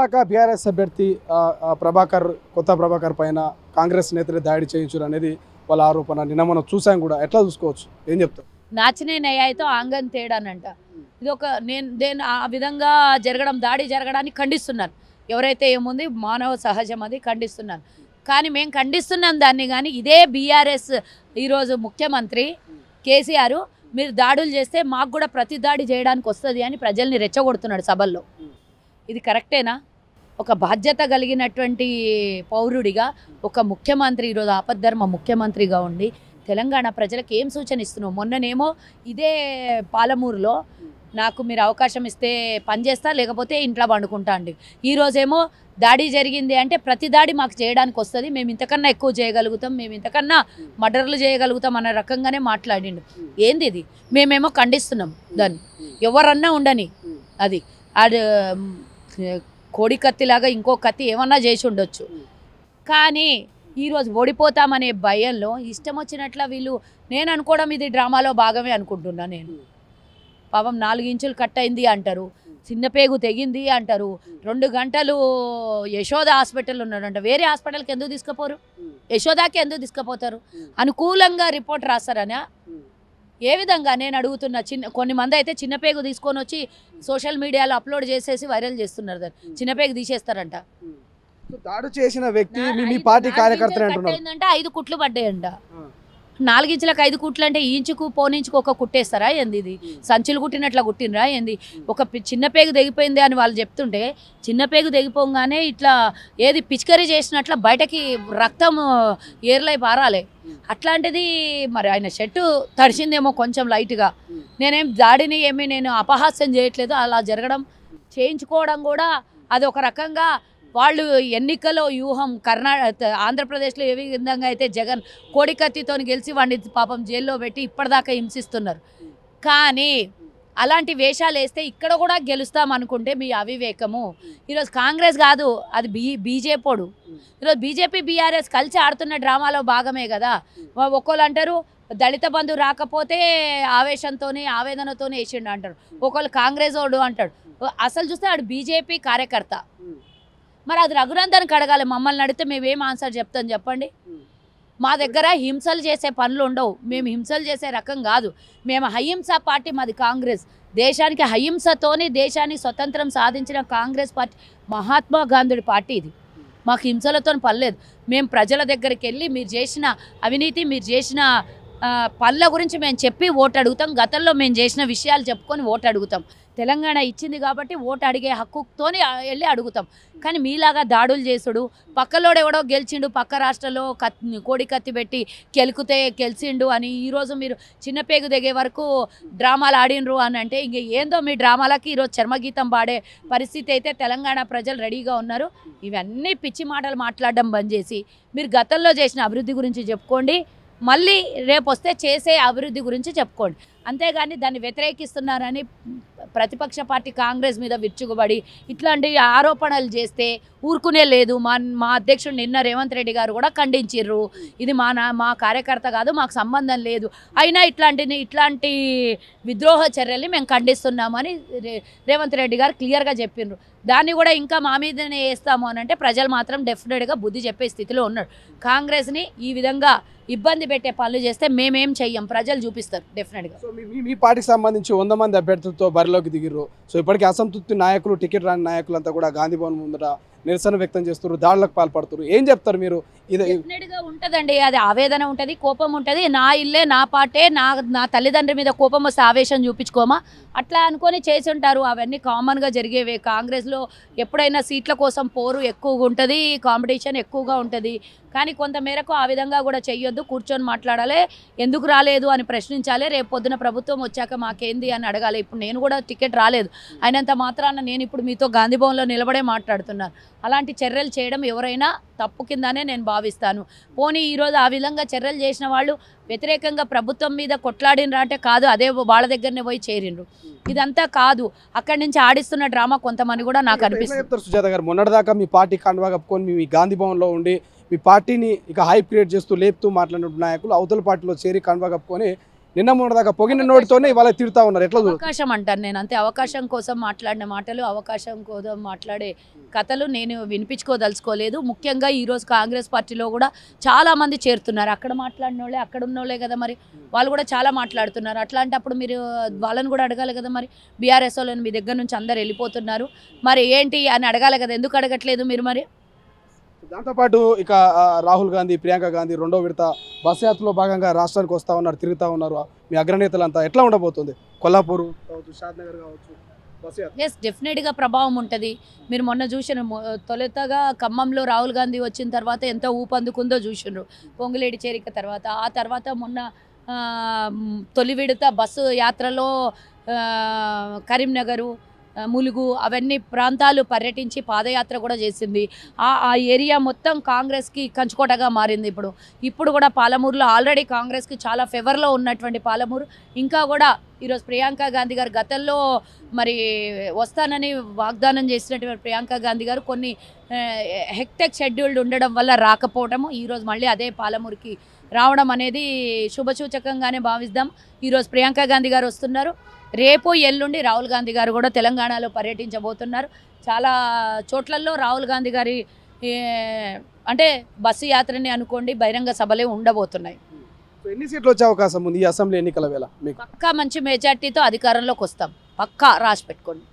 పాక బీఆర్ఎస్ అభ్యర్థి ప్రభాకర్ కొత్త ప్రభాకర్ పైన కాంగ్రెస్ నేతలే దాడి చేయించారు అనేది వాళ్ళ ఆరోపణ నిన్న మనం చూసాం కూడా ఎట్లా చూసుకోవచ్చు ఏం చెప్తాం నాచనే నయాయితో ఆంగన్ తేడానంట ఇది ఒక నేను నేను ఆ విధంగా జరగడం దాడి జరగడానికి ఖండిస్తున్నాను ఎవరైతే ఏముంది మానవ సహజం అది ఖండిస్తున్నాను కానీ మేము ఖండిస్తున్నాం దాన్ని కానీ ఇదే బీఆర్ఎస్ ఈరోజు ముఖ్యమంత్రి కేసీఆర్ మీరు దాడులు చేస్తే మాకు కూడా ప్రతి దాడి చేయడానికి వస్తుంది అని ప్రజల్ని రెచ్చగొడుతున్నాడు సభల్లో ఇది కరెక్టేనా ఒక బాధ్యత కలిగినటువంటి పౌరుడిగా ఒక ముఖ్యమంత్రి ఈరోజు ఆపద్ధర్మ ముఖ్యమంత్రిగా ఉండి తెలంగాణ ప్రజలకు ఏం సూచన ఇస్తున్నావు మొన్ననేమో ఇదే పాలమూరులో నాకు మీరు అవకాశం ఇస్తే పనిచేస్తా లేకపోతే ఇంట్లో పండుకుంటా అండి ఈరోజేమో దాడి జరిగింది అంటే ప్రతి దాడి మాకు చేయడానికి వస్తుంది మేము ఇంతకన్నా ఎక్కువ చేయగలుగుతాం మేము ఇంతకన్నా మర్డర్లు చేయగలుగుతాం అన్న రకంగానే మాట్లాడిండు ఏంది ఇది మేమేమో ఖండిస్తున్నాం దాన్ని ఎవరన్నా ఉండని అది అది కోడి కత్తిలాగా ఇంకో కత్తి ఏమన్నా చేసి ఉండొచ్చు కానీ ఈరోజు ఓడిపోతామనే భయంలో ఇష్టం వచ్చినట్ల వీళ్ళు నేను అనుకోవడం ఇది డ్రామాలో భాగమే అనుకుంటున్నా నేను పాపం ఇంచులు కట్ అయింది అంటారు చిన్న పేగు తెగింది అంటారు రెండు గంటలు యశోద హాస్పిటల్ ఉన్నాడంట వేరే హాస్పిటల్కి ఎందుకు తీసుకుపోరు యశోదాకి ఎందుకు తీసుకుపోతారు అనుకూలంగా రిపోర్ట్ రాస్తారనా ఏ విధంగా నేను అడుగుతున్న చిన్న కొన్ని మంది అయితే చిన్నపేగు తీసుకొని వచ్చి సోషల్ మీడియాలో అప్లోడ్ చేసేసి వైరల్ చేస్తున్నారు సార్ hmm. చిన్నపేగు తీసేస్తారంట hmm. దాడు చేసిన వ్యక్తి మీ పార్టీ కార్యకర్త ఐదు కుట్లు పడ్డాయంట hmm. నాలుగించులకు ఐదు కుట్లు అంటే ఇంచుకు పోనించుకు ఒక కుట్టేస్తారా ఏంది ఇది సంచులు కుట్టినట్లా కుట్టినరా ఏంది ఒక చిన్న పేగు తెగిపోయింది అని వాళ్ళు చెప్తుంటే చిన్న పేగు తెగిపోగానే ఇట్లా ఏది పిచికరీ చేసినట్ల బయటకి రక్తం ఏర్లై పారాలి అట్లాంటిది మరి ఆయన షర్టు తడిచిందేమో కొంచెం లైట్గా నేనేం దాడిని ఏమీ నేను అపహాస్యం చేయట్లేదు అలా జరగడం చేయించుకోవడం కూడా అది ఒక రకంగా వాళ్ళు ఎన్నికలో వ్యూహం కర్ణా ఆంధ్రప్రదేశ్లో ఏ విధంగా అయితే జగన్ కోడికత్తితో గెలిచి వాడిని పాపం జైల్లో పెట్టి ఇప్పటిదాకా హింసిస్తున్నారు కానీ అలాంటి వేషాలు వేస్తే ఇక్కడ కూడా గెలుస్తాం అనుకుంటే మీ అవివేకము ఈరోజు కాంగ్రెస్ కాదు అది బీ బీజేపోడు ఈరోజు బీజేపీ బీఆర్ఎస్ కలిసి ఆడుతున్న డ్రామాలో భాగమే కదా ఒక్కోళ్ళు అంటారు దళిత బంధు రాకపోతే ఆవేశంతోనే ఆవేదనతోనే వేసిండు అంటారు ఒకళ్ళు కాంగ్రెస్ వాడు అంటాడు అసలు చూస్తే ఆడు బీజేపీ కార్యకర్త మరి అది రఘునందన్ కడగాలి మమ్మల్ని అడిగితే మేమేం ఆన్సర్ చెప్తాం చెప్పండి మా దగ్గర హింసలు చేసే పనులు ఉండవు మేము హింసలు చేసే రకం కాదు మేము హహింస పార్టీ మాది కాంగ్రెస్ దేశానికి అహింసతోని దేశానికి స్వతంత్రం సాధించిన కాంగ్రెస్ పార్టీ మహాత్మా గాంధీ పార్టీ ఇది మాకు హింసలతో పర్లేదు మేము ప్రజల దగ్గరికి వెళ్ళి మీరు చేసిన అవినీతి మీరు చేసిన పనుల గురించి మేము చెప్పి ఓటు అడుగుతాం గతంలో మేము చేసిన విషయాలు చెప్పుకొని ఓటు అడుగుతాం తెలంగాణ ఇచ్చింది కాబట్టి ఓటు అడిగే హక్కుతోనే వెళ్ళి అడుగుతాం కానీ మీలాగా దాడులు చేసుడు పక్కలోడు ఎవడో గెలిచిండు పక్క రాష్ట్రంలో కత్తి కోడి కత్తి పెట్టి కెలుకుతే గెలిచిండు అని ఈరోజు మీరు చిన్నపేగు దిగే వరకు డ్రామాలు ఆడినరు అని అంటే ఇంక ఏందో మీ డ్రామాలకి ఈరోజు చర్మగీతం పాడే పరిస్థితి అయితే తెలంగాణ ప్రజలు రెడీగా ఉన్నారు ఇవన్నీ పిచ్చి మాటలు మాట్లాడడం బంద్ చేసి మీరు గతంలో చేసిన అభివృద్ధి గురించి చెప్పుకోండి మళ్ళీ రేపు వస్తే చేసే అభివృద్ధి గురించి చెప్పుకోండి అంతేగాని దాన్ని వ్యతిరేకిస్తున్నారని ప్రతిపక్ష పార్టీ కాంగ్రెస్ మీద విచ్చుకుబడి ఇట్లాంటి ఆరోపణలు చేస్తే ఊరుకునే లేదు మా మా అధ్యక్షుడు నిన్న రేవంత్ రెడ్డి గారు కూడా ఖండించారు ఇది మా మా కార్యకర్త కాదు మాకు సంబంధం లేదు అయినా ఇట్లాంటి ఇట్లాంటి విద్రోహ చర్యల్ని మేము ఖండిస్తున్నామని రేవంత్ రెడ్డి గారు క్లియర్గా చెప్పిండ్రు దాన్ని కూడా ఇంకా మా మీదనే వేస్తాము అని అంటే ప్రజలు మాత్రం డెఫినెట్గా బుద్ధి చెప్పే స్థితిలో ఉన్నాడు కాంగ్రెస్ని ఈ విధంగా ఇబ్బంది పెట్టే పనులు చేస్తే మేమేం చెయ్యం ప్రజలు చూపిస్తారు డెఫినెట్గా మీ పార్టీకి సంబంధించి వంద మంది అభ్యర్థులతో బరిలో రంగంలోకి దిగిర్రు సో ఇప్పటికీ అసంతృప్తి నాయకులు టికెట్ రాని నాయకులంతా కూడా గాంధీ భవన్ ముందర నిరసన వ్యక్తం చేస్తారు దాడులకు పాల్పడుతున్నారు ఏం చెప్తారు మీరు ఇది ఉంటదండి అది ఆవేదన ఉంటది కోపం ఉంటది నా ఇల్లే నా పాటే నా నా తల్లిదండ్రుల మీద కోపం వస్తే ఆవేశం చూపించుకోమా అట్లా అనుకొని చేసి ఉంటారు అవన్నీ కామన్గా జరిగేవి కాంగ్రెస్లో ఎప్పుడైనా సీట్ల కోసం పోరు ఎక్కువగా ఉంటుంది కాంపిటీషన్ ఎక్కువగా ఉంటుంది కానీ కొంత మేరకు ఆ విధంగా కూడా చెయ్యొద్దు కూర్చొని మాట్లాడాలి ఎందుకు రాలేదు అని ప్రశ్నించాలి రేపు పొద్దున ప్రభుత్వం వచ్చాక మాకేంది అని అడగాలి ఇప్పుడు నేను కూడా టికెట్ రాలేదు అయినంత మాత్రాన నేను ఇప్పుడు మీతో గాంధీభవన్లో నిలబడే మాట్లాడుతున్నాను అలాంటి చర్యలు చేయడం ఎవరైనా తప్పు కిందనే నేను భావిస్తాను పోనీ ఈరోజు ఆ విధంగా చర్యలు చేసిన వాళ్ళు వ్యతిరేకంగా ప్రభుత్వం మీద కొట్లాడినరా అంటే కాదు అదే వాళ్ళ దగ్గరనే పోయి చేరిండ్రు ఇదంతా కాదు అక్కడి నుంచి ఆడిస్తున్న డ్రామా కొంతమంది కూడా నాకు అనిపిస్తుంది సుజాత గారు మొన్నటిదాకా మీ పార్టీ కాండవా కప్పుకొని మీ గాంధీ భవన్లో ఉండి మీ పార్టీని ఇక హైప్ క్రియేట్ చేస్తూ లేపుతూ మాట్లాడిన నాయకులు అవతల పార్టీలో చేరి కాండవా కప్పుకొని నిన్న మొన్న దాకా పొగిన నోటితోనే ఇవాళ తిడుతా ఉన్నారు ఎట్లా అవకాశం అంటాను నేను అంతే అవకాశం కోసం మాట్లాడిన మాటలు అవకాశం కోసం మాట్లాడే కథలు నేను వినిపించుకోదలుచుకోలేదు ముఖ్యంగా ఈరోజు కాంగ్రెస్ పార్టీలో కూడా చాలామంది చేరుతున్నారు అక్కడ మాట్లాడిన వాళ్ళే అక్కడ ఉన్నోళ్ళే కదా మరి వాళ్ళు కూడా చాలా మాట్లాడుతున్నారు అట్లాంటప్పుడు మీరు వాళ్ళని కూడా అడగాలి కదా మరి బీఆర్ఎస్ వాళ్ళని మీ దగ్గర నుంచి అందరు వెళ్ళిపోతున్నారు మరి ఏంటి అని అడగాలి కదా ఎందుకు అడగట్లేదు మీరు మరి దాంతోపాటు ఇక రాహుల్ గాంధీ ప్రియాంక గాంధీ రెండో విడత బస్ యాత్రలో భాగంగా రాష్ట్రానికి వస్తూ ఉన్నారు తిరుగుతూ ఉన్నారు మీ అగ్రనేతలంతా ఎట్లా ఉండబోతుంది కొల్లాపూర్ కావచ్చు షాద్నగర్ కావచ్చు ఎస్ డెఫినెట్గా ప్రభావం ఉంటుంది మీరు మొన్న చూసిన తొలుతగా ఖమ్మంలో రాహుల్ గాంధీ వచ్చిన తర్వాత ఎంత ఊపందుకుందో చూసినారు పొంగులేడి చేరిక తర్వాత ఆ తర్వాత మొన్న తొలి విడత బస్సు యాత్రలో కరీంనగరు ములుగు అవన్నీ ప్రాంతాలు పర్యటించి పాదయాత్ర కూడా చేసింది ఆ ఆ ఏరియా మొత్తం కాంగ్రెస్కి కంచుకోటగా మారింది ఇప్పుడు ఇప్పుడు కూడా పాలమూరులో ఆల్రెడీ కాంగ్రెస్కి చాలా ఫేవర్లో ఉన్నటువంటి పాలమూరు ఇంకా కూడా ఈరోజు ప్రియాంక గాంధీ గారు గతంలో మరి వస్తానని వాగ్దానం చేసినటువంటి ప్రియాంక గాంధీ గారు కొన్ని హెక్టెక్ షెడ్యూల్డ్ ఉండడం వల్ల రాకపోవడము ఈరోజు మళ్ళీ అదే పాలమూరికి రావడం అనేది శుభసూచకంగానే భావిస్తాం ఈరోజు ప్రియాంక గాంధీ గారు వస్తున్నారు రేపు ఎల్లుండి రాహుల్ గాంధీ గారు కూడా తెలంగాణలో పర్యటించబోతున్నారు చాలా చోట్లలో రాహుల్ గాంధీ గారి అంటే బస్సు యాత్రని అనుకోండి బహిరంగ సభలే ఉండబోతున్నాయి ఎన్ని సీట్లు వచ్చే అవకాశం ఉంది ఈ అసెంబ్లీ ఎన్నికల వేళ మీకు పక్కా మంచి మెజార్టీతో అధికారంలోకి వస్తాం పక్కా రాసి పెట్టుకోండి